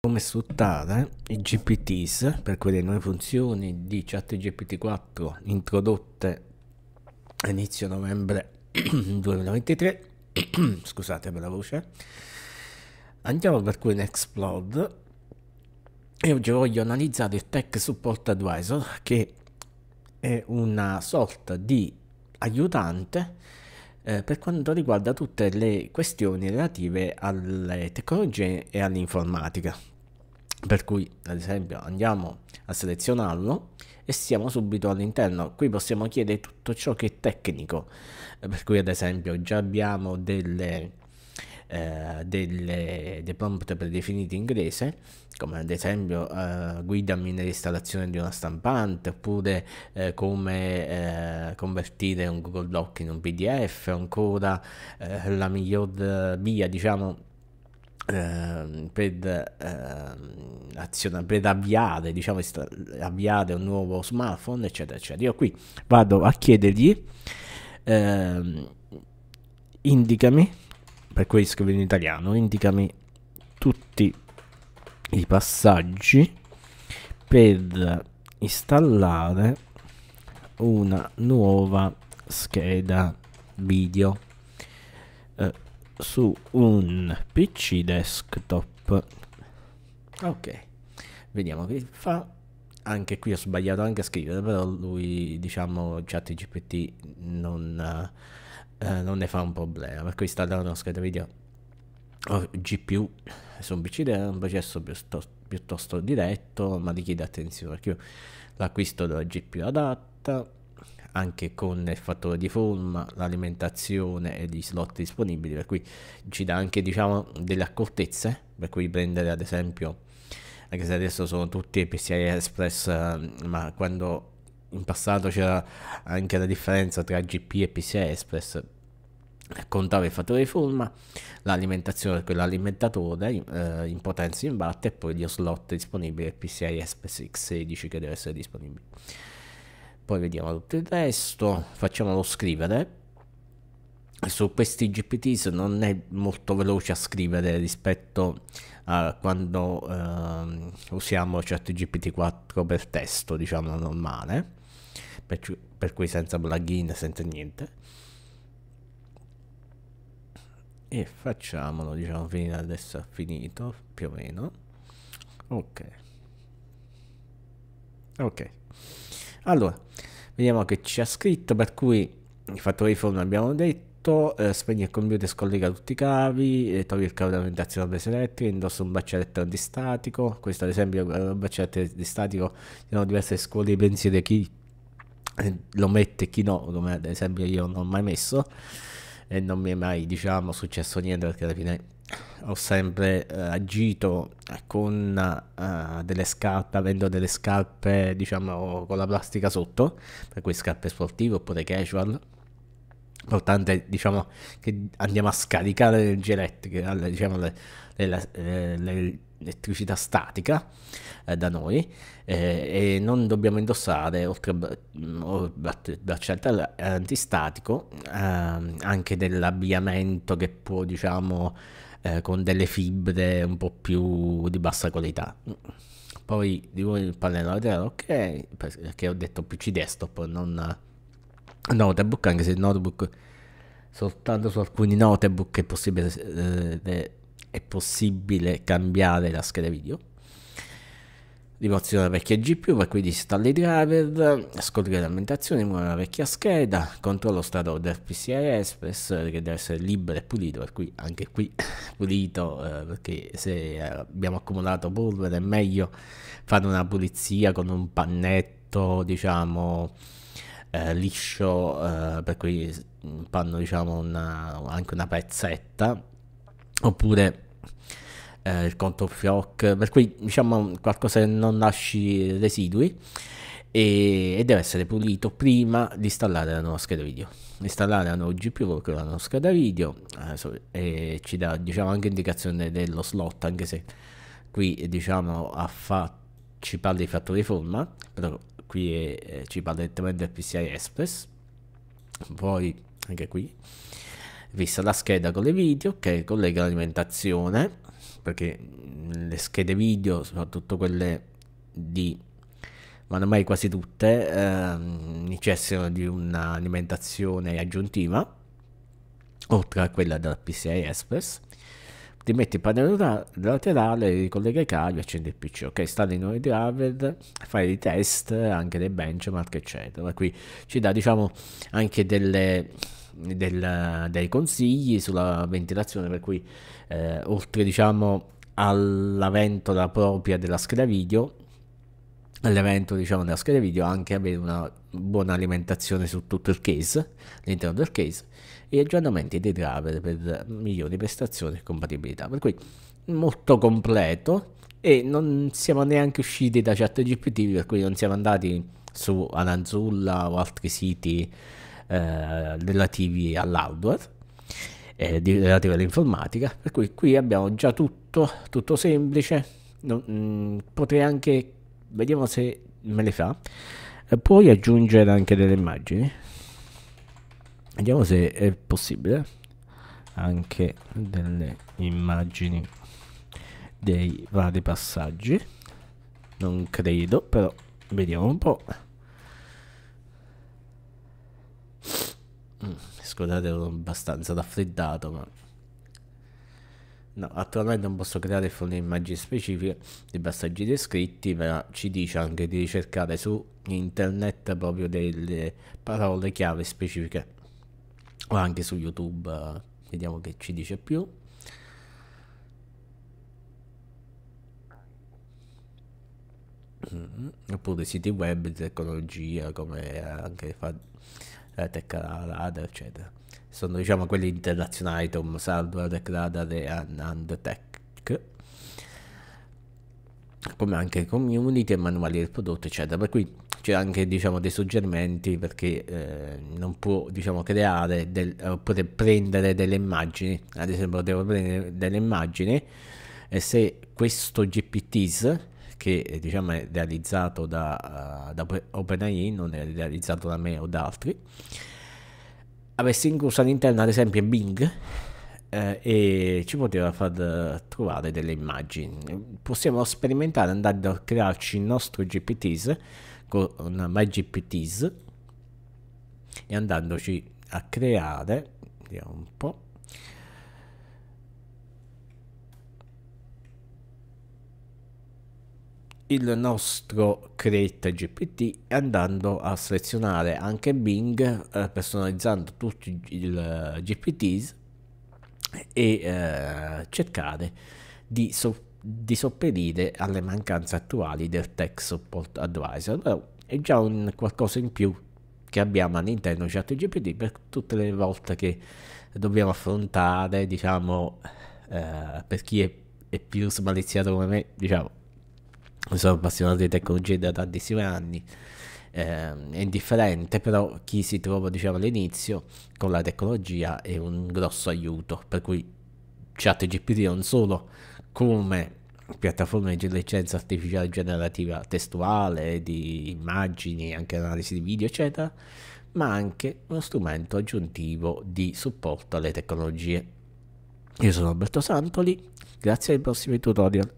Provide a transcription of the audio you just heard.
Come sfruttare i GPTs per quelle nuove funzioni di ChatGPT 4 introdotte a inizio novembre 2023. Scusate per la voce. Andiamo per qui in Explode e oggi voglio analizzare il Tech Support Advisor che è una sorta di aiutante eh, per quanto riguarda tutte le questioni relative alle tecnologie e all'informatica. Per cui, ad esempio, andiamo a selezionarlo e siamo subito all'interno. Qui possiamo chiedere tutto ciò che è tecnico. Eh, per cui, ad esempio, già abbiamo delle eh, delle, dei prompt predefiniti in inglese, come ad esempio eh, guidami nell'installazione di una stampante, oppure eh, come eh, convertire un Google Doc in un PDF, ancora eh, la miglior via, diciamo, ehm, per, eh, aziona, per avviare, diciamo, avviare un nuovo smartphone, eccetera, eccetera. Io qui vado a chiedergli, eh, indicami per quelli che in italiano, indicami tutti i passaggi per installare una nuova scheda video eh, su un pc desktop ok vediamo che fa anche qui ho sbagliato anche a scrivere però lui diciamo chat gpt non eh, eh, non ne fa un problema, per cui installare una scheda video o GPU su un PC è un processo piuttosto, piuttosto diretto, ma richiede attenzione, perché l'acquisto della GPU adatta, anche con il fattore di forma, l'alimentazione e gli slot disponibili, per cui ci dà anche diciamo delle accortezze, per cui prendere ad esempio, anche se adesso sono tutti PCI Express, eh, ma quando in passato c'era anche la differenza tra GP e PCI Express contava il fattore di forma, l'alimentazione, quella alimentatore eh, in potenza in watt e poi gli slot disponibili PCI Express X16 che deve essere disponibile. Poi vediamo tutto il resto, facciamolo scrivere. Su questi GPTs non è molto veloce a scrivere rispetto a quando eh, usiamo certi GPT-4 per testo, diciamo normale per, per cui senza plugin, senza niente. E facciamolo, diciamo, fino adesso è finito, più o meno. Ok. Ok. Allora, vediamo che ci ha scritto, per cui il fattore di forma abbiamo detto, eh, spegni il computer, scollega tutti i cavi, eh, togli il cavo di alimentazione a presa elettrica, indossa un braccialetto antistatico, questo ad esempio è un braccialetto antistatico, ci sono diverse scuole di pensiero di chi lo mette chi no, come ad esempio io non ho mai messo e non mi è mai diciamo successo niente perché alla fine ho sempre eh, agito con eh, delle scarpe, avendo delle scarpe diciamo con la plastica sotto, per cui scarpe sportive oppure casual L'importante è diciamo, che andiamo a scaricare l'energia elettrica, diciamo, l'elettricità eh, statica eh, da noi eh, e non dobbiamo indossare, oltre al bracciale antistatico, eh, anche dell'abbigliamento che può, diciamo, eh, con delle fibre un po' più di bassa qualità poi di voi parlerò ok eh, perché ho detto PC desktop non notebook, anche se il notebook soltanto su alcuni notebook è possibile, eh, è possibile cambiare la scheda video. Rimozione della vecchia GPU, per cui installi i driver, scorrere l'alimentazione, muove la vecchia scheda, controllo stato del PCI Express che deve essere libero e pulito, per cui anche qui pulito eh, perché se abbiamo accumulato polvere è meglio fare una pulizia con un pannetto diciamo eh, liscio, eh, per cui mm, fanno diciamo una, anche una pezzetta, oppure eh, il conto fioc, per cui diciamo qualcosa che non lasci residui e, e, deve essere pulito prima di installare la nuova scheda video. Installare la nuova GPU con la nuova scheda video eh, e ci dà diciamo anche indicazione dello slot, anche se qui diciamo ha fatto ci parla di fattore di forma, però qui è, eh, eh, ci parla direttamente del PCI Express poi anche qui vista la scheda con le video che collega l'alimentazione perché mm, le schede video soprattutto quelle di ma ormai quasi tutte ehm, necessitano di un'alimentazione aggiuntiva oltre a quella della PCI Express ti metti il pannello laterale, ricollega i cavi, accendi il PC, ok? Stai in i driver, fai dei test, anche dei benchmark, eccetera. Qui ci dà, diciamo, anche delle, del, dei consigli sulla ventilazione, per cui eh, oltre, diciamo, alla ventola propria della scheda video, all'evento diciamo della scheda video anche avere una buona alimentazione su tutto il case all'interno del case e aggiornamenti dei driver per migliori prestazioni e compatibilità per cui molto completo e non siamo neanche usciti da chat GPT per cui non siamo andati su Aranzulla o altri siti eh, relativi all'hardware eh, relativi all'informatica per cui qui abbiamo già tutto tutto semplice non, mh, mm, potrei anche vediamo se me le fa eh, puoi aggiungere anche delle immagini vediamo se è possibile anche delle immagini dei vari passaggi non credo però vediamo un po' mm, scusate ero abbastanza raffreddato ma No, attualmente non posso creare forme immagini specifiche di passaggi descritti, ma ci dice anche di ricercare su internet proprio delle parole chiave specifiche o anche su YouTube. Eh, vediamo che ci dice più. Mm, oppure siti web tecnologia come anche fa, eh, Tech Radar, eccetera sono diciamo quelli internazionali Tom Saldwell, Decladar e Undertech come anche community e manuali del prodotto eccetera per cui c'è anche diciamo dei suggerimenti perché eh, non può diciamo creare del, oppure prendere delle immagini ad esempio devo prendere delle immagini e se questo GPTs che diciamo è realizzato da, eh, da OpenAI non è realizzato da me o da altri avessi incluso all'interno ad esempio Bing eh, e ci poteva far eh, trovare delle immagini possiamo sperimentare andando a crearci il nostro GPTs con una MyGPTs e andandoci a creare vediamo un po' il nostro create GPT andando a selezionare anche Bing eh, personalizzando tutti i eh, GPTs e eh, cercare di, so di, sopperire alle mancanze attuali del Tech Support Advisor allora, è già un qualcosa in più che abbiamo all'interno di ChatGPT per tutte le volte che dobbiamo affrontare diciamo eh, per chi è, è più smaliziato come me diciamo sono appassionato di tecnologia da tantissimi anni. Eh, è indifferente, però chi si trova diciamo, all'inizio con la tecnologia è un grosso aiuto, per cui ChatGPT non solo come piattaforma di intelligenza artificiale generativa testuale, di immagini, anche analisi di video, eccetera, ma anche uno strumento aggiuntivo di supporto alle tecnologie. Io sono Alberto Santoli, grazie ai prossimi tutorial.